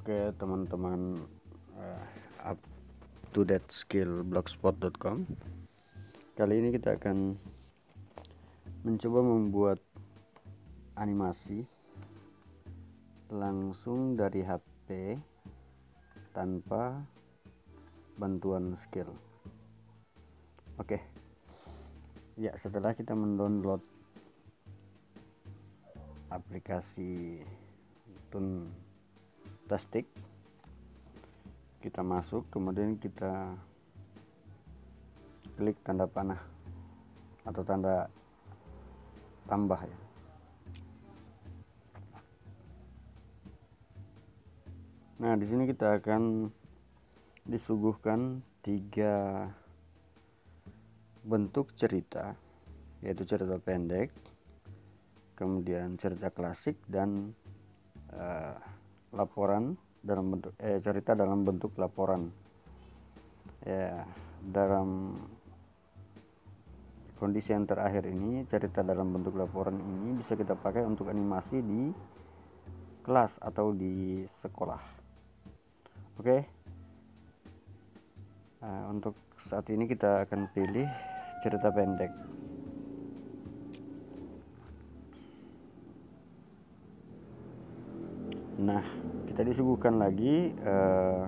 Oke teman-teman uh, up to that skill blogspot.com kali ini kita akan mencoba membuat animasi langsung dari HP tanpa bantuan skill oke okay. ya setelah kita mendownload aplikasi Tun plastik kita masuk kemudian kita klik tanda panah atau tanda tambah ya nah di sini kita akan disuguhkan tiga bentuk cerita yaitu cerita pendek kemudian cerita klasik dan uh, laporan dalam bentuk eh, cerita dalam bentuk laporan ya dalam kondisi yang terakhir ini cerita dalam bentuk laporan ini bisa kita pakai untuk animasi di kelas atau di sekolah oke okay. nah, eh, untuk saat ini kita akan pilih cerita pendek Nah, kita disuguhkan lagi uh,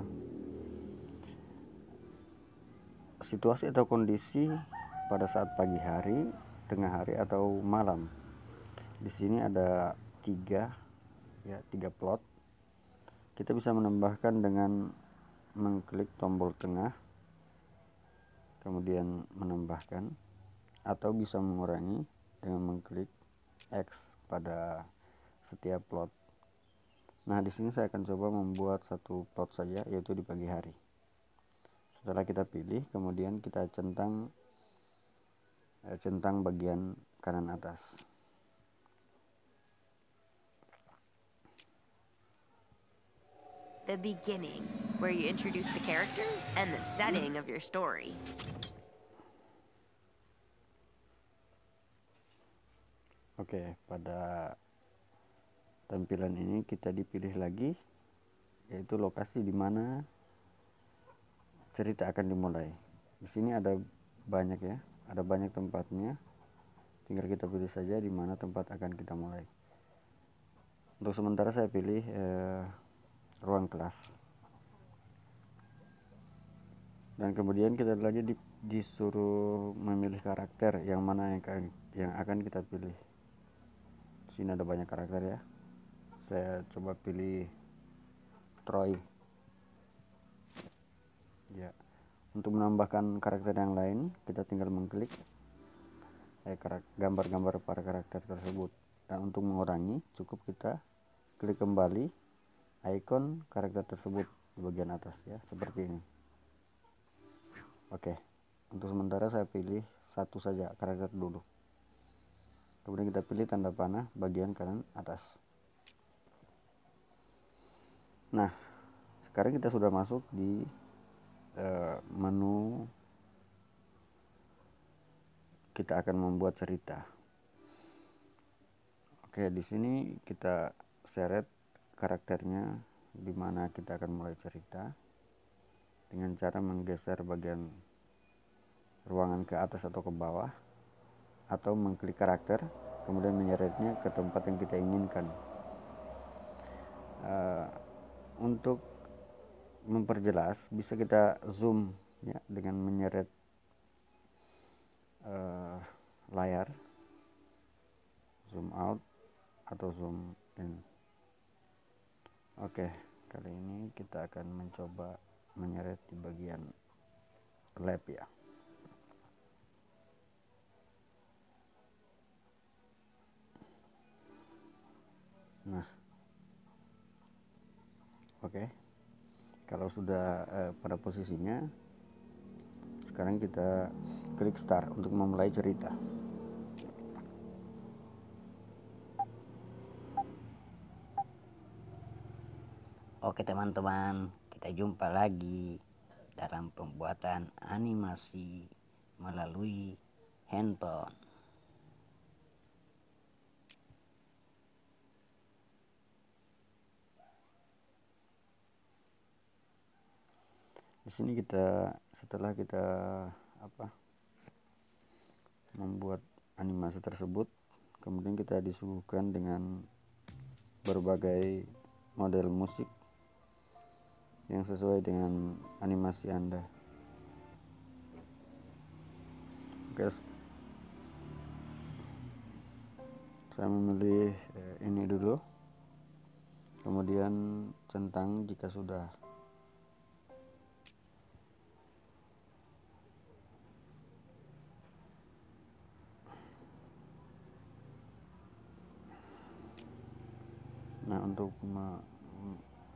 situasi atau kondisi pada saat pagi hari, tengah hari atau malam. Di sini ada tiga, ya tiga plot. Kita bisa menambahkan dengan mengklik tombol tengah, kemudian menambahkan, atau bisa mengurangi dengan mengklik X pada setiap plot Nah, di sini saya akan coba membuat satu plot saja, yaitu di pagi hari. Setelah kita pilih, kemudian kita centang eh, centang bagian kanan atas. The beginning, where you introduce the characters and the setting of your story. Oke, okay, pada tampilan ini kita dipilih lagi yaitu lokasi di mana cerita akan dimulai. Di sini ada banyak ya, ada banyak tempatnya. Tinggal kita pilih saja di mana tempat akan kita mulai. Untuk sementara saya pilih eh, ruang kelas. Dan kemudian kita lagi di, disuruh memilih karakter yang mana yang, yang akan kita pilih. Di sini ada banyak karakter ya saya coba pilih Troy ya untuk menambahkan karakter yang lain kita tinggal mengklik eh, gambar-gambar para karakter tersebut dan untuk mengurangi cukup kita klik kembali icon karakter tersebut di bagian atas ya seperti ini oke untuk sementara saya pilih satu saja karakter dulu kemudian kita pilih tanda panah bagian kanan atas Nah, sekarang kita sudah masuk di uh, menu kita akan membuat cerita. Oke, di sini kita seret karakternya di mana kita akan mulai cerita dengan cara menggeser bagian ruangan ke atas atau ke bawah atau mengklik karakter kemudian menyeretnya ke tempat yang kita inginkan. Eh, untuk memperjelas bisa kita zoom ya dengan menyeret uh, layar zoom out atau zoom in oke kali ini kita akan mencoba menyeret di bagian lab ya oke okay. kalau sudah eh, pada posisinya sekarang kita klik start untuk memulai cerita Oke teman-teman, kita jumpa lagi dalam pembuatan animasi melalui handphone. sini kita setelah kita apa membuat animasi tersebut kemudian kita disuguhkan dengan berbagai model musik yang sesuai dengan animasi Anda. Oke, saya memilih eh, ini dulu kemudian centang jika sudah untuk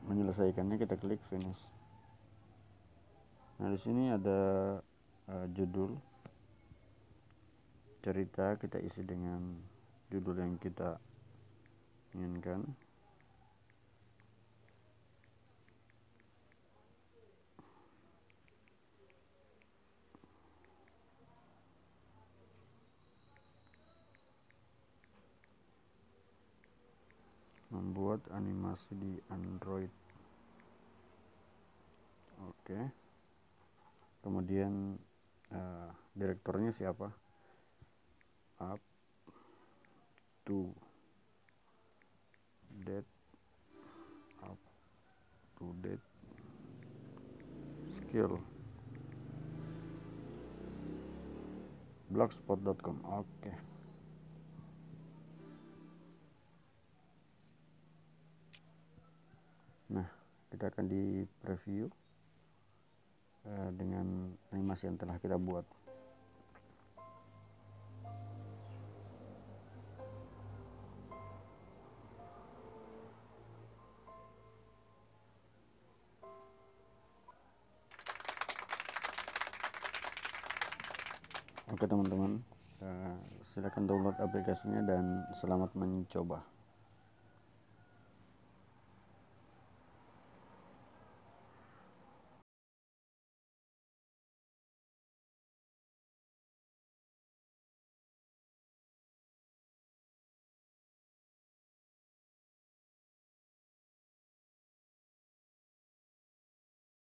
menyelesaikannya kita klik finish nah di sini ada uh, judul cerita kita isi dengan judul yang kita inginkan animasi di Android oke okay. kemudian uh, eh, direktornya siapa up to date up to date skill blogspot.com oke okay. kita akan di preview uh, eh, dengan animasi yang telah kita buat Oke teman-teman, uh, silakan download aplikasinya dan selamat mencoba.